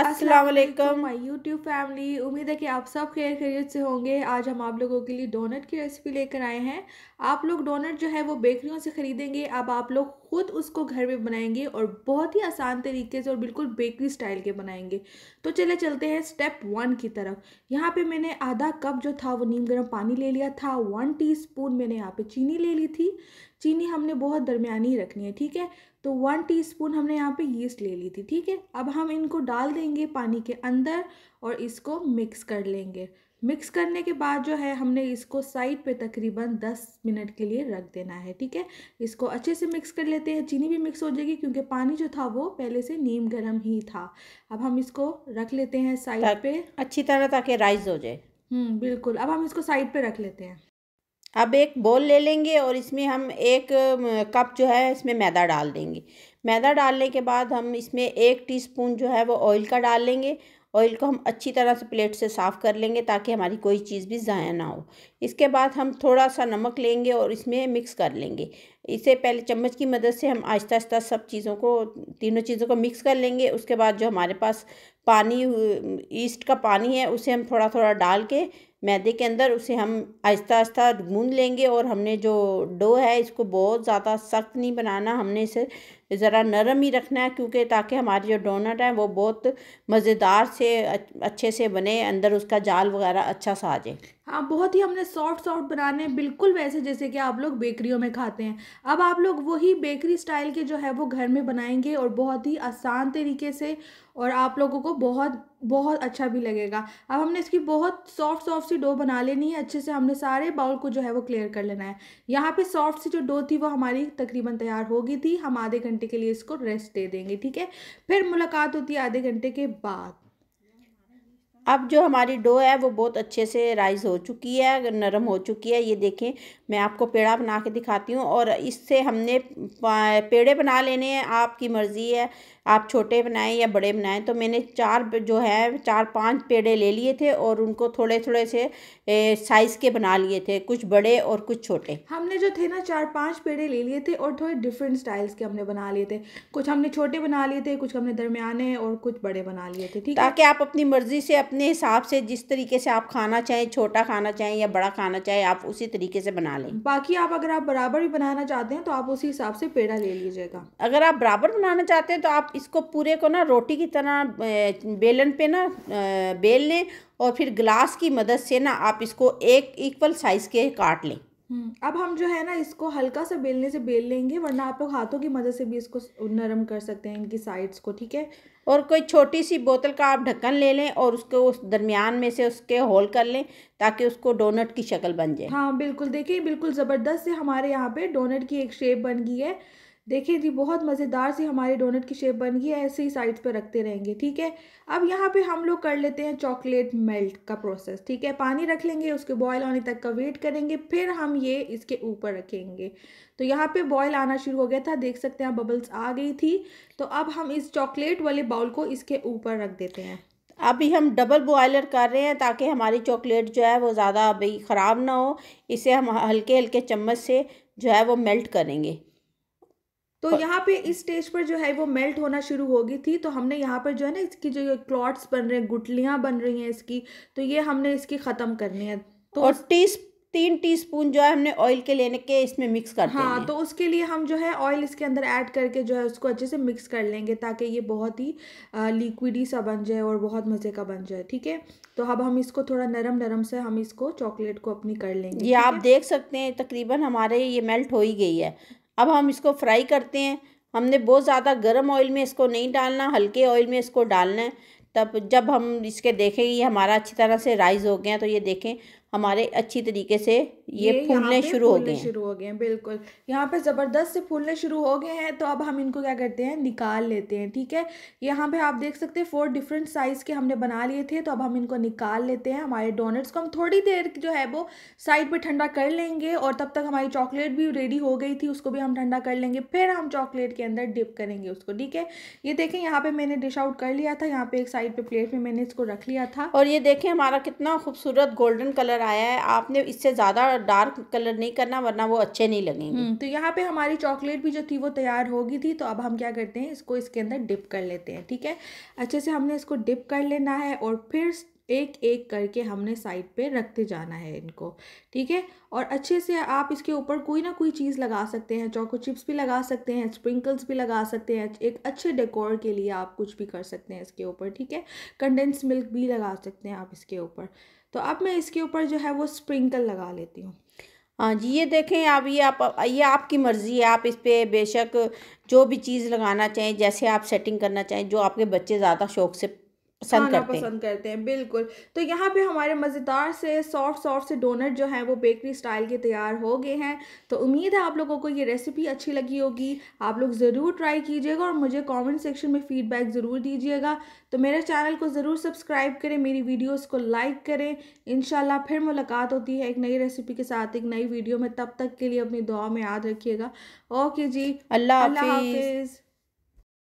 Aslam my YouTube family उम्मीद है कि आप सब खैर खरीत से होंगे आज हम आप लोगों के लिए डोनट की रेसिपी लेकर आए हैं आप लोग डोनट जो है वो बेकरियों से ख़रीदेंगे अब आप लोग खुद उसको घर में बनाएंगे और बहुत ही आसान तरीके से और बिल्कुल बेकरी स्टाइल के बनाएंगे तो चले चलते हैं स्टेप वन की तरफ यहाँ पे मैंने आधा कप जो था वो नीम गर्म पानी ले लिया था वन टीस्पून मैंने यहाँ पे चीनी ले ली थी चीनी हमने बहुत दरमियानी रखनी है ठीक है तो वन टी हमने यहाँ पर यीस्ट ले ली थी ठीक है अब हम इनको डाल देंगे पानी के अंदर और इसको मिक्स कर लेंगे मिक्स करने के बाद जो है हमने इसको साइड पे तकरीबन 10 मिनट के लिए रख देना है ठीक है इसको अच्छे से मिक्स कर लेते हैं चीनी भी मिक्स हो जाएगी क्योंकि पानी जो था वो पहले से नीम गर्म ही था अब हम इसको रख लेते हैं साइड पे अच्छी तरह ताकि राइस हो जाए हम्म, बिल्कुल अब हम इसको साइड पे रख लेते हैं अब एक बोल ले लेंगे और इसमें हम एक कप जो है इसमें मैदा डाल देंगे मैदा डालने के बाद हम इसमें एक टीस्पून जो है वो ऑयल का डाल लेंगे ऑयल को हम अच्छी तरह से प्लेट से साफ़ कर लेंगे ताकि हमारी कोई चीज़ भी ज़ाया ना हो इसके बाद हम थोड़ा सा नमक लेंगे और इसमें मिक्स कर लेंगे इसे पहले चम्मच की मदद से हम आहिस्ता आहिस्ता सब चीज़ों को तीनों चीज़ों को मिक्स कर लेंगे उसके बाद जो हमारे पास पानी ईस्ट का पानी है उसे हम थोड़ा थोड़ा डाल के मैदे के अंदर उसे हम आहिस्ता आहिस्ता गूँध लेंगे और हमने जो डो है इसको बहुत ज़्यादा सख्त नहीं बनाना हमने इसे ज़रा नरम ही रखना है क्योंकि ताकि हमारे जो डोनट हैं वो बहुत मज़ेदार से अच्छे से बने अंदर उसका जाल वगैरह अच्छा सा आ जाए हाँ बहुत ही हमने सॉफ्ट सॉफ्ट बनाने बिल्कुल वैसे जैसे कि आप लोग बेकरियों में खाते हैं अब आप लोग वही बेकरी स्टाइल के जो है वो घर में बनाएंगे और बहुत ही आसान तरीके से और आप लोगों को बहुत बहुत अच्छा भी लगेगा अब हमने इसकी बहुत सॉफ्ट सॉफ्ट सी डो बना लेनी है अच्छे से हमने सारे बाउल को जो है वो क्लियर कर लेना है यहाँ पे सॉफ्ट सी जो डो थी वो हमारी तकरीबन तैयार हो गई थी हम आधे घंटे के लिए इसको रेस्ट दे देंगे ठीक है फिर मुलाकात होती है आधे घंटे के बाद अब जो हमारी डो है वो बहुत अच्छे से राइज़ हो चुकी है नरम हो चुकी है ये देखें मैं आपको पेड़ा बना के दिखाती हूँ और इससे हमने पेड़े बना लेने हैं आपकी मर्ज़ी है आप छोटे बनाएं या बड़े बनाएं तो मैंने चार जो है चार पांच पेड़े ले लिए थे और उनको थोड़े थोड़े से साइज़ के बना लिए थे कुछ बड़े और कुछ छोटे हमने जो थे ना चार पांच पेड़े ले लिए थे और थोड़े डिफरेंट स्टाइल्स के हमने बना लिए थे कुछ हमने छोटे बना लिए थे कुछ हमने दरमियाने और कुछ बड़े बना लिए थे ठीक ताकि आप अपनी मर्ज़ी से अपने हिसाब से जिस तरीके से आप खाना चाहें छोटा खाना चाहें या बड़ा खाना चाहें आप उसी तरीके से बना लें बाकी आप अगर आप बराबर भी बनाना चाहते हैं तो आप उसी हिसाब से पेड़ा ले लीजिएगा अगर आप बराबर बनाना चाहते हैं तो आप इसको पूरे को ना रोटी की तरह बेलन पे ना बेल लें और फिर ग्लास की मदद से ना आप इसको एक इक्वल साइज़ के काट लें हम्म, अब हम जो है ना इसको हल्का सा बेलने से बेल लेंगे वरना आप लोग हाथों की मदद से भी इसको नरम कर सकते हैं इनकी साइड्स को ठीक है और कोई छोटी सी बोतल का आप ढक्कन ले लें और उसको उस दरमियान में से उसके होल कर लें ताकि उसको डोनट की शक्ल बन जाए हाँ बिल्कुल देखिए बिल्कुल ज़बरदस्त से हमारे यहाँ पे डोनट की एक शेप बन गई है देखिए जी बहुत मज़ेदार से हमारी डोनट की शेप बन गई है ऐसे ही साइड्स पर रखते रहेंगे ठीक है अब यहाँ पे हम लोग कर लेते हैं चॉकलेट मेल्ट का प्रोसेस ठीक है पानी रख लेंगे उसके बॉयल आने तक का वेट करेंगे फिर हम ये इसके ऊपर रखेंगे तो यहाँ पे बॉयल आना शुरू हो गया था देख सकते हैं बबल्स आ गई थी तो अब हम इस चॉकलेट वाले बाउल को इसके ऊपर रख देते हैं अभी हम डबल बॉयलर कर रहे हैं ताकि हमारी चॉकलेट जो है वो ज़्यादा अभी ख़राब ना हो इसे हम हल्के हल्के चम्मच से जो है वो मेल्ट करेंगे तो यहाँ पे इस स्टेज पर जो है वो मेल्ट होना शुरू हो गई थी तो हमने यहाँ पर जो है ना इसकी जो क्लॉट्स बन रहे हैं गुटलियाँ बन रही हैं इसकी तो ये हमने इसकी ख़त्म करनी है तो और टी तीन टीस्पून जो है हमने ऑयल के लेने के इसमें मिक्स कर हाँ तो उसके लिए हम जो है ऑयल इसके अंदर ऐड करके जो है उसको अच्छे से मिक्स कर लेंगे ताकि ये बहुत ही लिक्विडी सा बन जाए और बहुत मज़े का बन जाए ठीक है तो अब हम इसको थोड़ा नरम नरम से हम इसको चॉकलेट को अपनी कर लेंगे ये आप देख सकते हैं तकरीबन हमारे ये मेल्ट हो ही गई है अब हम इसको फ्राई करते हैं हमने बहुत ज़्यादा गर्म ऑयल में इसको नहीं डालना हल्के ऑयल में इसको डालना है तब जब हम इसके देखें ये हमारा अच्छी तरह से राइज़ हो गया तो ये देखें हमारे अच्छी तरीके से ये, ये फूलने शुरू हो गए शुरू हो गए हैं बिल्कुल यहाँ पे ज़बरदस्त से फूलने शुरू हो गए हैं तो अब हम इनको क्या करते हैं निकाल लेते हैं ठीक है यहाँ पे आप देख सकते हैं फोर डिफरेंट साइज़ के हमने बना लिए थे तो अब हम इनको निकाल लेते हैं हमारे डोनट्स को हम थोड़ी देर जो है वो साइड पर ठंडा कर लेंगे और तब तक हमारी चॉकलेट भी रेडी हो गई थी उसको भी हम ठंडा कर लेंगे फिर हम चॉकलेट के अंदर डिप करेंगे उसको ठीक है ये देखें यहाँ पर मैंने डिश आउट कर लिया था यहाँ पे एक साइड पर प्लेट में मैंने इसको रख लिया था और ये देखें हमारा कितना खूबसूरत गोल्डन कलर आया है आपने इससे ज़्यादा डार्क कलर नहीं करना वरना वो अच्छे नहीं लगेंगे हम्म, तो यहाँ पे हमारी चॉकलेट भी जो थी वो तैयार होगी थी तो अब हम क्या करते हैं इसको इसके अंदर डिप कर लेते हैं ठीक है अच्छे से हमने इसको डिप कर लेना है और फिर एक एक करके हमने साइड पे रखते जाना है इनको ठीक है और अच्छे से आप इसके ऊपर कोई ना कोई चीज़ लगा सकते हैं चौको चिप्स भी लगा सकते हैं स्प्रिंकल्स भी लगा सकते हैं एक अच्छे डेकोर के लिए आप कुछ भी कर सकते हैं इसके ऊपर ठीक है कंडेंस मिल्क भी लगा सकते हैं आप इसके ऊपर तो अब मैं इसके ऊपर जो है वो स्प्रिंकल लगा लेती हूँ हाँ जी ये देखें आप ये आप ये आपकी मर्ज़ी है आप इस पर बेशक जो भी चीज़ लगाना चाहें जैसे आप सेटिंग करना चाहें जो आपके बच्चे ज़्यादा शौक से पसंद करते पसंद करते हैं बिल्कुल तो यहाँ पे हमारे मज़ेदार से सॉफ्ट सॉफ्ट से डोनट जो हैं वो बेकरी स्टाइल के तैयार हो गए हैं तो उम्मीद है आप लोगों को ये रेसिपी अच्छी लगी होगी आप लोग ज़रूर ट्राई कीजिएगा और मुझे कमेंट सेक्शन में फ़ीडबैक ज़रूर दीजिएगा तो मेरे चैनल को ज़रूर सब्सक्राइब करें मेरी वीडियोज़ को लाइक करें इन फिर मुलाकात होती है एक नई रेसिपी के साथ एक नई वीडियो में तब तक के लिए अपनी दुआ में याद रखिएगा ओके जी अल्लाह हाफिज़